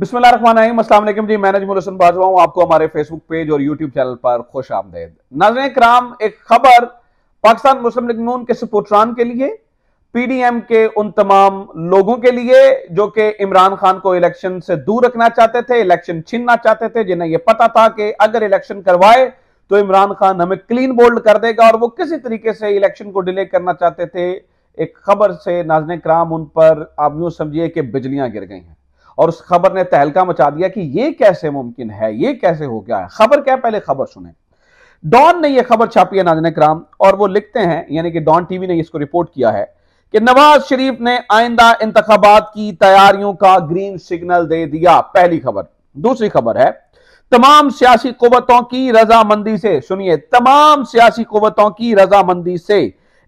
बिस्मिल्लाम जी मैं नजमुल हसन बाजवा हूँ आपको हमारे फेसबुक पेज और यूट्यूब चैनल पर खुश आमदेद नाजन कराम एक खबर पाकिस्तान मुस्लिम लीग नून के सपोर्टरान के लिए पीडीएम के उन तमाम लोगों के लिए जो कि इमरान खान को इलेक्शन से दूर रखना चाहते थे इलेक्शन छीनना चाहते थे जिन्हें यह पता था कि अगर इलेक्शन करवाए तो इमरान खान हमें क्लीन बोल्ड कर देगा और वो किसी तरीके से इलेक्शन को डिले करना चाहते थे एक खबर से नाजन कराम उन पर आप यूं समझिए कि बिजलियां गिर गई हैं और उस खबर ने तहलका मचा दिया कि यह कैसे मुमकिन है यह कैसे हो गया है खबर क्या पहले खबर सुने डॉन ने यह खबर छापी है नाजन कराम और वो लिखते हैं यानी कि डॉन टीवी ने इसको रिपोर्ट किया है कि नवाज शरीफ ने आइंदा इंतबात की तैयारियों का ग्रीन सिग्नल दे दिया पहली खबर दूसरी खबर है तमाम सियासी कुतों की रजामंदी से सुनिए तमाम सियासी कुतों की रजामंदी से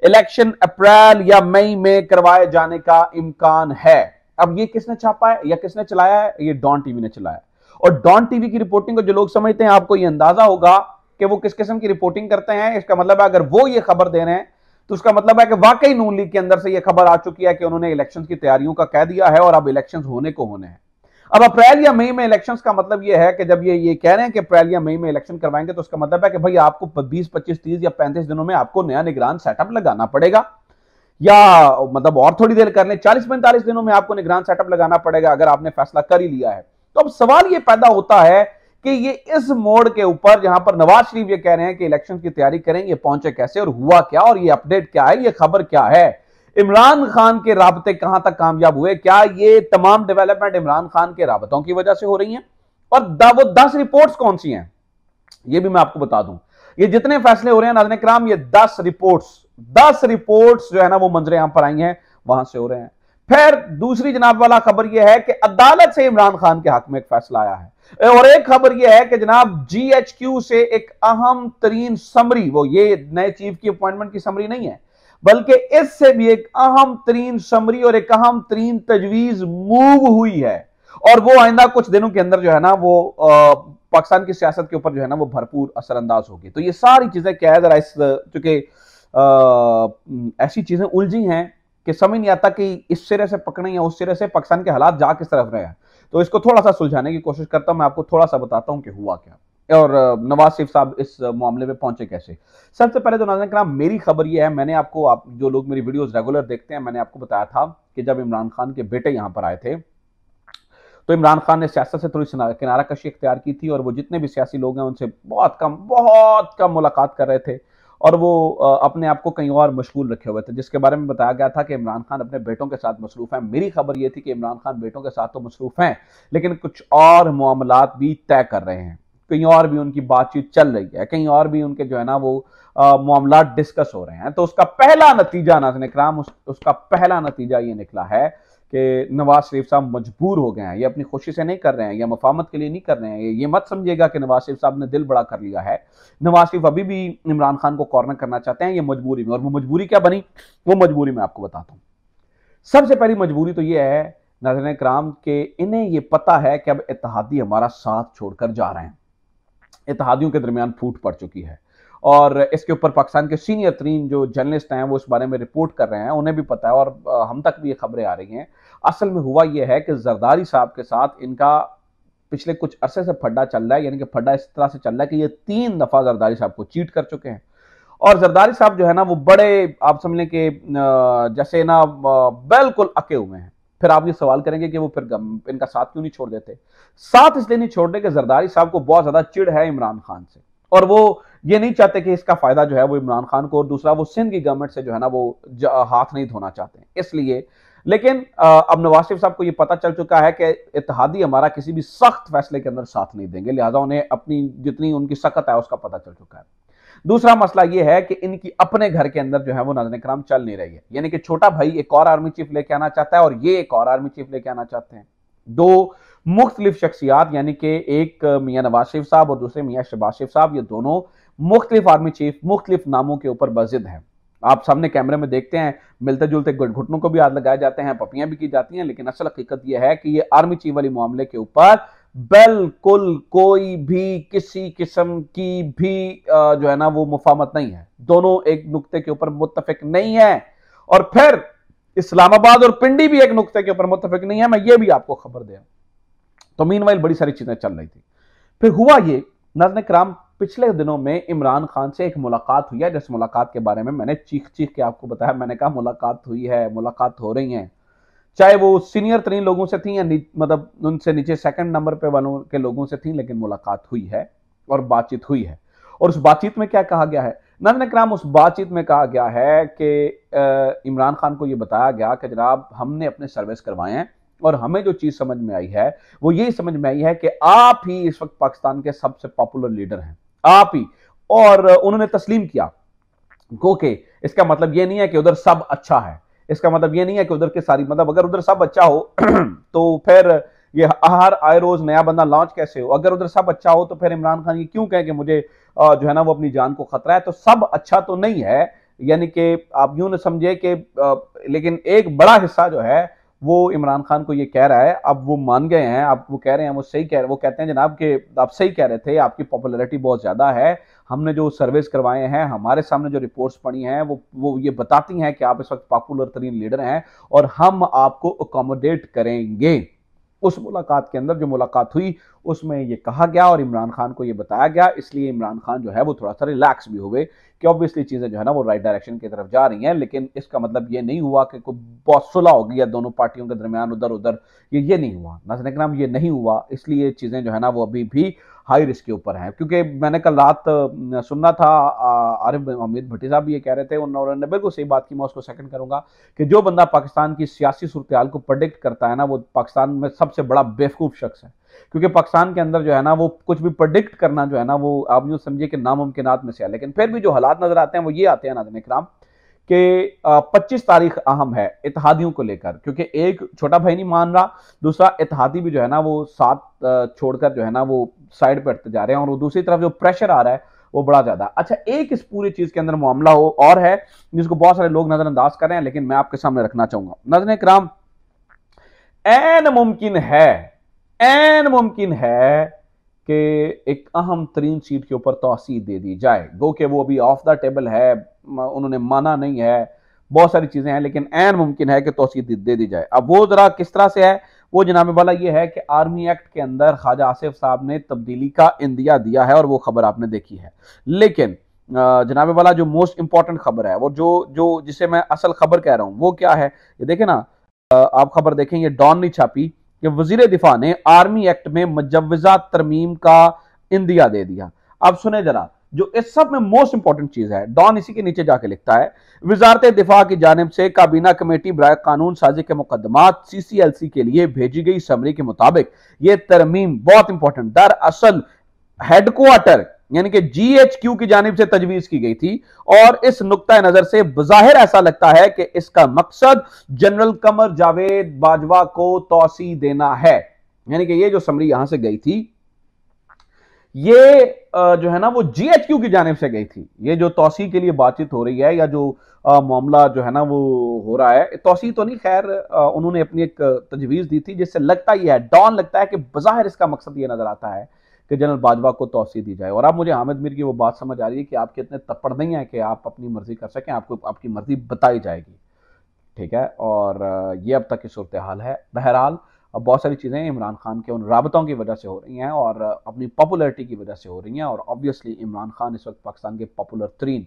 इलेक्शन अप्रैल या मई में करवाए जाने का इम्कान है अब ये किसने छापा है या किसने चलाया है ये डॉन टीवी ने चलाया है और डॉन टीवी की रिपोर्टिंग को जो लोग समझते हैं आपको ये अंदाजा होगा कि वो किस किस्म की रिपोर्टिंग करते हैं इसका मतलब है अगर वो ये खबर दे रहे हैं तो उसका मतलब है कि वाकई नून लीग के अंदर से यह खबर आ चुकी है कि उन्होंने इलेक्शन की तैयारियों का कह दिया है और अब इलेक्शन होने को होने हैं अब अप्रैल या मई में इलेक्शन का मतलब यह है कि जब ये ये कह रहे हैं कि अप्रैल या मई में इलेक्शन करवाएंगे तो उसका मतलब है कि भाई आपको 20, 25, 30 या 35 दिनों में आपको नया निगरान सेटअप लगाना पड़ेगा या मतलब और थोड़ी देर करने चालीस पैंतालीस दिनों में आपको निगरान सेटअप लगाना पड़ेगा अगर आपने फैसला कर ही लिया है तो अब सवाल यह पैदा होता है कि ये इस मोड़ के ऊपर जहां पर नवाज शरीफ ये कह रहे हैं कि इलेक्शन की तैयारी करें ये पहुंचे कैसे और हुआ क्या और ये अपडेट क्या है ये खबर क्या है इमरान खान के रबते कहां तक कामयाब हुए क्या ये तमाम डेवलपमेंट इमरान खान के रबतों की वजह से हो रही है और द, वो दस रिपोर्ट्स कौन सी हैं ये भी मैं आपको बता दूं ये जितने फैसले हो रहे हैं नाजन कराम ये दस रिपोर्ट्स दस रिपोर्ट्स जो है ना वो मंजरे यहां पर आई हैं वहां से हो रहे हैं फिर दूसरी जनाब वाला खबर यह है कि अदालत से इमरान खान के हक में एक फैसला आया है और एक खबर यह है कि जनाब जीएचक्यू से एक अहम तरीन समरी वो ये नए चीफ की अपॉइंटमेंट की समरी नहीं है बल्कि इससे भी एक अहम तरीन समरी और एक अहम तरीन तजवीज मूव हुई है और वो आइंदा कुछ दिनों के अंदर जो है ना वो पाकिस्तान की सियासत के ऊपर जो है ना वो भरपूर असरअंदाज होगी तो ये सारी चीजें क्या है जरा इस चूंकि ऐसी चीज़ें उलझी हैं कि समझ नहीं आता कि इस सिरे से पकड़े या उस सिरे से पाकिस्तान के हालात जा किस तरफ रहे हैं तो इसको थोड़ा सा सुलझाने की कोशिश करता हूं मैं आपको थोड़ा सा बताता हूं कि हुआ क्या और नवाज शरीफ साहब इस मामले में पहुंचे कैसे सबसे पहले तो नाजन कराम मेरी खबर यह है मैंने आपको आप जो लोग मेरी वीडियोस रेगुलर देखते हैं मैंने आपको बताया था कि जब इमरान खान के बेटे यहां पर आए थे तो इमरान खान ने सियासत से थोड़ी किनारा कशी इख्तियार की थी और वो जितने भी सियासी लोग हैं उनसे बहुत कम बहुत कम मुलाकात कर रहे थे और वो अपने आप को कहीं और मशगूल रखे हुए थे जिसके बारे में बताया गया था कि इमरान खान अपने बेटों के साथ मसरूफ़ हैं मेरी खबर ये थी कि इमरान खान बेटों के साथ तो मसरूफ़ हैं लेकिन कुछ और मामला भी तय कर रहे हैं कहीं और भी उनकी बातचीत चल रही है कहीं और भी उनके जो है ना वो मामला डिस्कस हो रहे हैं तो उसका पहला नतीजा नाजन निकला उस, उसका पहला नतीजा ये निकला है कि नवाज शरीफ साहब मजबूर हो गए हैं ये अपनी खुशी से नहीं कर रहे हैं या मफामत के लिए नहीं कर रहे हैं ये मत समझिएगा कि नवाज शरीफ साहब ने दिल बड़ा कर लिया है नवाज शरीफ अभी भी इमरान खान को कॉर्नर करना चाहते हैं ये मजबूरी में और वो मजबूरी क्या बनी वो मजबूरी मैं आपको बताता हूँ सबसे पहली मजबूरी तो ये है नजर कराम के इन्हें ये पता है कि अब इतिहादी हमारा साथ छोड़कर जा रहे हैं इतिहादियों के दरमियान फूट पड़ चुकी है और इसके ऊपर पाकिस्तान के सीनियर तरीन जो जर्नलिस्ट हैं वो इस बारे में रिपोर्ट कर रहे हैं उन्हें भी पता है और हम तक भी ये खबरें आ रही हैं असल में हुआ यह है कि जरदारी साहब के साथ इनका पिछले कुछ अरसे से फड्डा चल रहा है यानी कि फड्डा इस तरह से चल रहा है कि ये तीन दफ़ा जरदारी साहब को चीट कर चुके हैं और जरदारी साहब जो है ना वो बड़े आप समझ लें कि जैसे ना बिल्कुल अके हुए हैं फिर आप ये सवाल करेंगे कि वो फिर इनका साथ क्यों नहीं छोड़ देते साथ इसलिए नहीं छोड़ने कि जरदारी साहब को बहुत ज़्यादा चिड़ है इमरान खान से और वो ये नहीं चाहते कि इसका फायदा जो है वो इमरान खान को और दूसरा वो सिंध की गवर्नमेंट से जो है ना वो हाथ नहीं धोना चाहते इसलिए लेकिन अब नवाज शरीफ साहब को ये पता चल चुका है कि इतिहादी हमारा किसी भी सख्त फैसले के अंदर साथ नहीं देंगे लिहाजा उन्हें अपनी जितनी उनकी सख्त है उसका पता चल चुका है दूसरा मसला यह है कि इनकी अपने घर के अंदर जो है वो नजर कराम चल नहीं रही है यानी कि छोटा भाई एक और आर्मी चीफ लेके आना चाहता है और ये एक और आर्मी चीफ लेके आना चाहते हैं दो मुख्तलिफ शख्सियात यानी कि एक मियाँ नवाज शरीफ साहब और दूसरे मियाँ शहबाज शरीफ साहब ये दोनों मुख्तलिफ आर्मी चीफ मुख्तलिफ नामों के ऊपर बजिद हैं आप सामने कैमरे में देखते हैं मिलते जुलते घुटघुटनों को भी हाथ लगाए जाते हैं पपियां भी की जाती हैं लेकिन असल हकीकत यह है कि ये आर्मी चीफ वाली मामले के ऊपर बिल्कुल कोई भी किसी किस्म की भी जो है ना वो मुफामत नहीं है दोनों एक नुकते के ऊपर मुतफिक नहीं है और फिर इस्लामाबाद और पिंडी भी एक नुकते के ऊपर मुतफिक नहीं है मैं ये भी आपको खबर दे रहा हूं तो मीन बड़ी सारी चीज़ें चल रही थी फिर हुआ ये नजन कराम पिछले दिनों में इमरान खान से एक मुलाकात हुई है जिस मुलाकात के बारे में मैंने चीख चीख के आपको बताया मैंने कहा मुलाकात हुई है मुलाकात हो रही है चाहे वो सीनियर तरीन लोगों से थी या मतलब उनसे नीचे सेकंड नंबर पे वालों के लोगों से थी लेकिन मुलाकात हुई है और बातचीत हुई है और उस बातचीत में क्या कहा गया है नंदन कराम उस बातचीत में कहा गया है कि इमरान खान को ये बताया गया कि जनाब हमने अपने सर्विस करवाए हैं और हमें जो चीज समझ में आई है वो ये समझ में आई है कि आप ही इस वक्त पाकिस्तान के सबसे पॉपुलर लीडर हैं आप ही और उन्होंने तस्लीम किया ओके इसका मतलब ये नहीं है कि उधर सब अच्छा है इसका मतलब ये नहीं है कि उधर के सारी मतलब अगर उधर सब अच्छा हो तो फिर ये हर आए रोज नया बंदा लॉन्च कैसे हो अगर उधर सब अच्छा हो तो फिर इमरान खान ये क्यों कहें कि मुझे जो है ना वो अपनी जान को खतरा है तो सब अच्छा तो नहीं है यानी कि आप यूं न समझे कि लेकिन एक बड़ा हिस्सा जो है वो इमरान खान को ये कह रहा है अब वो मान गए हैं आप वो कह रहे हैं वो सही कह रहे वो कहते हैं जनाब कि आप सही कह रहे थे आपकी पॉपुलैरिटी बहुत ज़्यादा है हमने जो सर्वेस करवाए हैं हमारे सामने जो रिपोर्ट्स पड़ी हैं वो वो ये बताती हैं कि आप इस वक्त पॉपुलर तरीन लीडर हैं और हम आपको अकोमोडेट करेंगे उस मुलाकात के अंदर जो मुलाकात हुई उसमें ये कहा गया और इमरान खान को ये बताया गया इसलिए इमरान खान जो है वो थोड़ा सा रिलैक्स भी हुए कि ऑब्वियसली चीज़ें जो है ना वो राइट डायरेक्शन की तरफ जा रही हैं लेकिन इसका मतलब ये नहीं हुआ कि कोई बहुत सुलह हो गया दोनों पार्टियों के दरमियान उधर उधर ये ये नहीं हुआ नजर नाम ये नहीं हुआ इसलिए चीज़ें जो है ना वो अभी भी हाई रिस्क के ऊपर हैं क्योंकि मैंने कल रात सुनना था आरिफ अमित भट्टी साहब ये कह रहे थे उन्होंने बिल्कुल सही बात की मैं उसको सेकंड करूंगा कि जो बंदा पाकिस्तान की सियासी सूरत को प्रडिक्ट करता है ना वो पाकिस्तान में सबसे बड़ा बेवकूफ़ शख्स है क्योंकि पाकिस्तान के अंदर जो है ना वो कुछ भी प्रडिक्ट करना जो है ना वो आप यूँ समझिए कि नामुमकिन में से है लेकिन फिर भी जो हालात नज़र आते हैं वो ये आते हैं नाजन कराम कि 25 तारीख अहम है इतिहादियों को लेकर क्योंकि एक छोटा भाई नहीं मान रहा दूसरा इतिहादी भी जो है ना वो साथ छोड़कर जो है ना वो साइड पर हटते जा रहे हैं और दूसरी तरफ जो प्रेशर आ रहा है वो बड़ा ज्यादा अच्छा एक इस पूरी चीज के अंदर मामला हो और है जिसको बहुत सारे लोग नजरअंदाज कर रहे हैं लेकिन मैं आपके सामने रखना चाहूंगा नजर कराम एन मुमकिन है एन मुमकिन है कि एक अहम तरीन सीट के ऊपर तोसी दे दी जाए गो कि वो अभी ऑफ द टेबल है उन्होंने माना नहीं है बहुत सारी चीज़ें हैं लेकिन एन मुमकिन है कि तोसी दे दी जाए अब वो ज़रा किस तरह से है वो जनाब वाला ये है कि आर्मी एक्ट के अंदर ख्वाजा आसिफ साहब ने तब्दीली का इंदिया दिया है और वो खबर आपने देखी है लेकिन जनाब वाला जो मोस्ट इंपॉर्टेंट खबर है वो जो जो जिसे मैं असल खबर कह रहा हूँ वो क्या है ये देखें ना आप खबर देखें ये डॉन ने छापी कि वजीर दिफा ने आर्मी एक्ट में मुजवजा तरमीम का इंदिया दे दिया अब सुने जरा जो इस सब में मोस्ट इंपॉर्टेंट चीज है डॉन इसी के नीचे जाके लिखता है वजारत दिफा की जानब से काबीना कमेटी बर कानून साजी के मुकदमा सी सी एल सी के लिए भेजी गई समरी के मुताबिक यह तरमीम बहुत इंपॉर्टेंट दरअसल हेडक्वार्टर यानी कि जीएचक्यू की जानब से तजवीज की गई थी और इस नुकता नजर से बाहिर ऐसा लगता है कि इसका मकसद जनरल कमर जावेद बाजवा को तोसी देना है यानी कि ये जो समरी यहां से गई थी ये जो है ना वो जीएचक्यू की जानब से गई थी ये जो तोसी के लिए बातचीत हो रही है या जो मामला जो है ना वो हो रहा है तोसी तो नहीं खैर उन्होंने अपनी एक तजवीज दी थी जिससे लगता ही है डॉन लगता है कि बाहिर इसका मकसद ये नजर आता है कि जनरल बाजवा को तोसी दी जाए और अब मुझे हामिद मीर की वो बात समझ आ रही है कि आपके इतने तप्पड़ नहीं है कि आप अपनी मर्ज़ी कर सकें आपको आपकी मर्ज़ी बताई जाएगी ठीक है और ये अब तक की सूरत हाल है बहरहाल अब बहुत सारी चीज़ें इमरान खान के उन रबतों की वजह से हो रही हैं और अपनी पॉपुलरिटी की वजह से हो रही हैं और ऑब्वियसली इमरान खान इस वक्त पाकिस्तान के पॉपुलर तरीन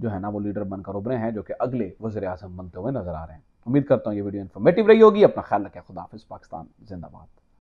जो है ना वो लीडर बनकर उभरे हैं जो कि अगले वजे अजम बनते हुए नजर आ रहे हैं उम्मीद करता हूँ ये वीडियो इन्फॉर्मेटिव रही होगी अपना ख्याल रखें खुदाफिज पाकिस्तान जिंदाबाद